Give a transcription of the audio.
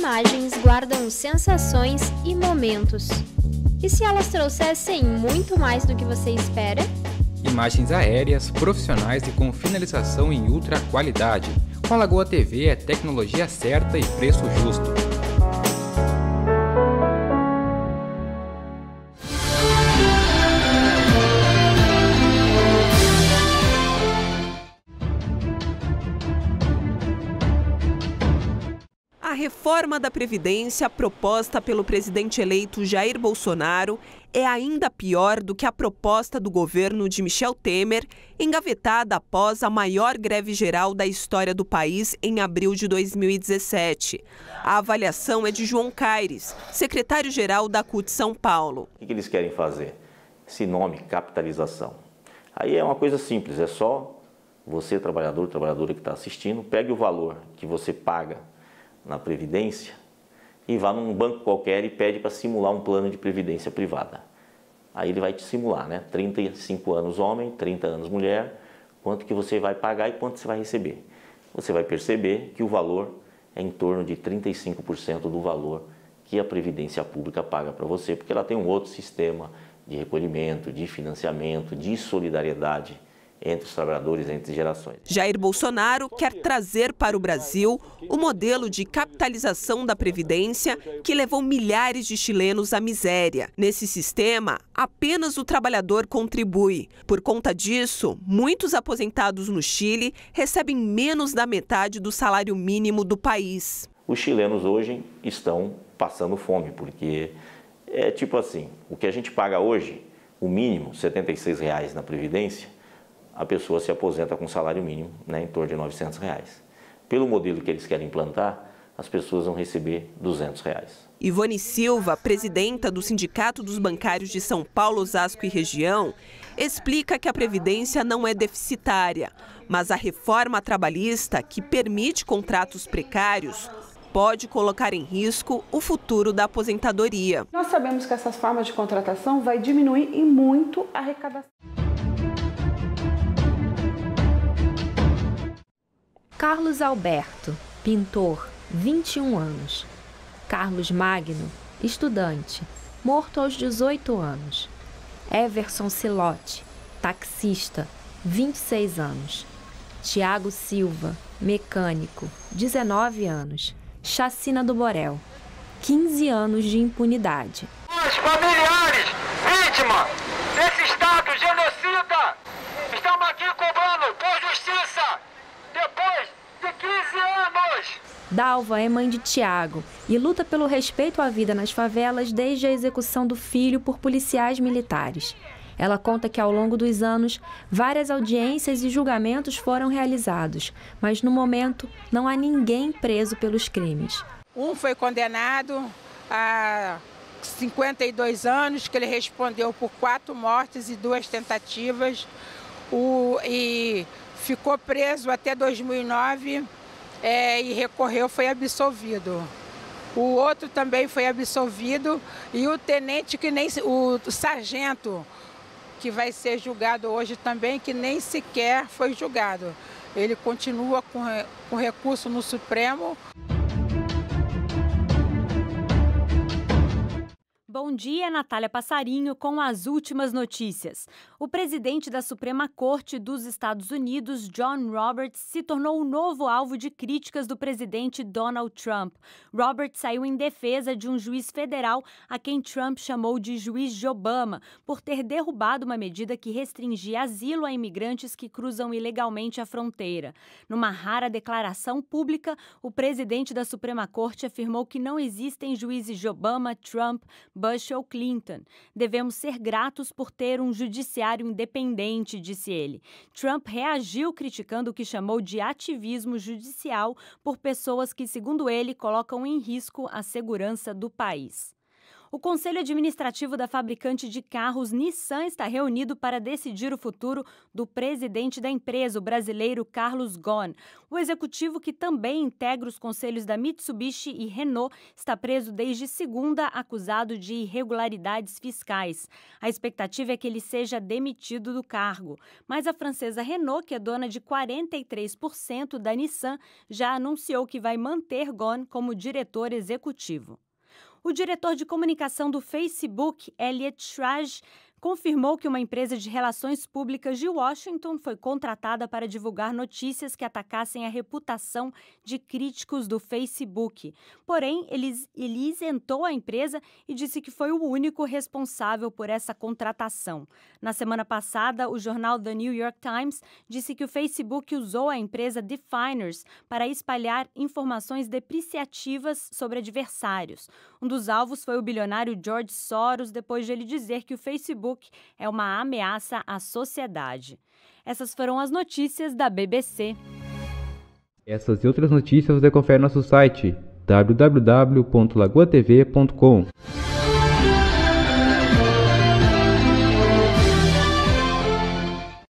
imagens guardam sensações e momentos. E se elas trouxessem muito mais do que você espera? Imagens aéreas, profissionais e com finalização em ultra qualidade. Com a Lagoa TV é tecnologia certa e preço justo. reforma da Previdência proposta pelo presidente eleito Jair Bolsonaro é ainda pior do que a proposta do governo de Michel Temer, engavetada após a maior greve geral da história do país em abril de 2017. A avaliação é de João Caires, secretário-geral da CUT São Paulo. O que eles querem fazer? Esse nome, capitalização. Aí é uma coisa simples, é só você, trabalhador, trabalhadora que está assistindo, pegue o valor que você paga na Previdência e vá num banco qualquer e pede para simular um plano de previdência privada. Aí ele vai te simular, né? 35 anos homem, 30 anos mulher, quanto que você vai pagar e quanto você vai receber. Você vai perceber que o valor é em torno de 35% do valor que a previdência pública paga para você, porque ela tem um outro sistema de recolhimento, de financiamento, de solidariedade entre os trabalhadores, entre gerações. Jair Bolsonaro quer trazer para o Brasil o modelo de capitalização da Previdência que levou milhares de chilenos à miséria. Nesse sistema, apenas o trabalhador contribui. Por conta disso, muitos aposentados no Chile recebem menos da metade do salário mínimo do país. Os chilenos hoje estão passando fome, porque é tipo assim, o que a gente paga hoje, o mínimo, R$ 76 reais na Previdência, a pessoa se aposenta com salário mínimo né, em torno de 900 reais. Pelo modelo que eles querem implantar, as pessoas vão receber 200 reais. Ivone Silva, presidenta do Sindicato dos Bancários de São Paulo, Osasco e região, explica que a Previdência não é deficitária, mas a reforma trabalhista, que permite contratos precários, pode colocar em risco o futuro da aposentadoria. Nós sabemos que essas formas de contratação vai diminuir e muito a arrecadação. Carlos Alberto, pintor, 21 anos. Carlos Magno, estudante, morto aos 18 anos. Everson Silote, taxista, 26 anos. Tiago Silva, mecânico, 19 anos. Chacina do Borel, 15 anos de impunidade. Os familiares, vítima desse estado Dalva é mãe de Tiago e luta pelo respeito à vida nas favelas desde a execução do filho por policiais militares. Ela conta que ao longo dos anos, várias audiências e julgamentos foram realizados, mas no momento não há ninguém preso pelos crimes. Um foi condenado a 52 anos, que ele respondeu por quatro mortes e duas tentativas, o, e ficou preso até 2009 é, e recorreu, foi absolvido. O outro também foi absolvido e o tenente que nem o sargento que vai ser julgado hoje também que nem sequer foi julgado. Ele continua com, com recurso no Supremo. Bom dia, Natália Passarinho, com as últimas notícias. O presidente da Suprema Corte dos Estados Unidos, John Roberts, se tornou o novo alvo de críticas do presidente Donald Trump. Roberts saiu em defesa de um juiz federal a quem Trump chamou de juiz de Obama, por ter derrubado uma medida que restringia asilo a imigrantes que cruzam ilegalmente a fronteira. Numa rara declaração pública, o presidente da Suprema Corte afirmou que não existem juízes de Obama, Trump, Bush Bush ou Clinton. Devemos ser gratos por ter um judiciário independente, disse ele. Trump reagiu criticando o que chamou de ativismo judicial por pessoas que, segundo ele, colocam em risco a segurança do país. O Conselho Administrativo da fabricante de carros Nissan está reunido para decidir o futuro do presidente da empresa, o brasileiro Carlos Ghosn. O executivo, que também integra os conselhos da Mitsubishi e Renault, está preso desde segunda, acusado de irregularidades fiscais. A expectativa é que ele seja demitido do cargo. Mas a francesa Renault, que é dona de 43% da Nissan, já anunciou que vai manter Ghosn como diretor executivo o diretor de comunicação do Facebook, Elliot Schrage, confirmou que uma empresa de relações públicas de Washington foi contratada para divulgar notícias que atacassem a reputação de críticos do Facebook. Porém, ele, ele isentou a empresa e disse que foi o único responsável por essa contratação. Na semana passada, o jornal The New York Times disse que o Facebook usou a empresa Definers para espalhar informações depreciativas sobre adversários. Um dos alvos foi o bilionário George Soros, depois de ele dizer que o Facebook Facebook é uma ameaça à sociedade. Essas foram as notícias da BBC. Essas e outras notícias você confere no nosso site www.lagoatv.com.